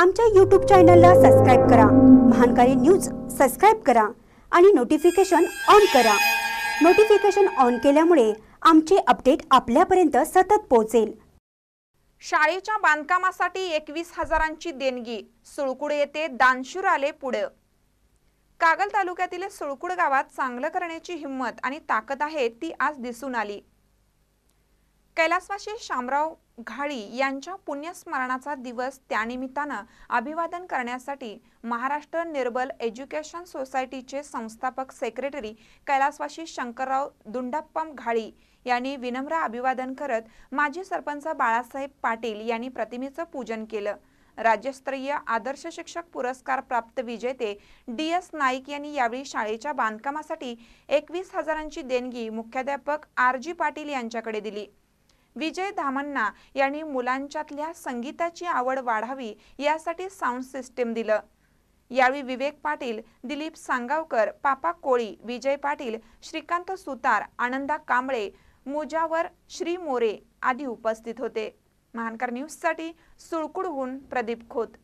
आमच्या यूट्यूब चॅनलला सबस्क्राईब करा महानकारी न्यूज सबस्क्राईब करा आणि नोटिफिकेशन ऑन करा नोटिफिकेशन ऑन केल्यामुळे आमचे अपडेट आपल्यापर्यंत सतत पोहोचेल शाळेच्या बांधकामासाठी एकवीस हजारांची देणगी सुळकुड येथे दानशूर आले पुढे कागल तालुक्यातील सुळकुड गावात चांगलं करण्याची हिंमत आणि ताकद आहे ती आज दिसून आली कैलासवासी शामराव घाळी यांच्या पुण्यस्मरणाचा दिवस त्यानिमित्तानं अभिवादन करण्यासाठी महाराष्ट्र निर्बल एज्युकेशन सोसायटीचे संस्थापक सेक्रेटरी कैलासवासी शंकरराव दुंडप्पम घाळी यांनी विनम्र अभिवादन करत माजी सरपंच बाळासाहेब पाटील यांनी प्रतिमेचं पूजन केलं राज्यस्तरीय आदर्श शिक्षक पुरस्कार प्राप्त विजेते डी एस नाईक यांनी यावेळी शाळेच्या बांधकामासाठी एकवीस हजारांची देणगी मुख्याध्यापक आर जी पाटील यांच्याकडे दिली विजय धामन्ना यांनी मुलांच्यातल्या संगीताची आवड वाढावी यासाठी साऊंड सिस्टीम दिलं यावेळी विवेक पाटील दिलीप सांगावकर पापा कोळी विजय पाटील श्रीकांत सुतार आनंदा कांबळे मुजावर श्री मोरे आदी उपस्थित होते महानकर न्यूजसाठी सुळकुडहून प्रदीप खोत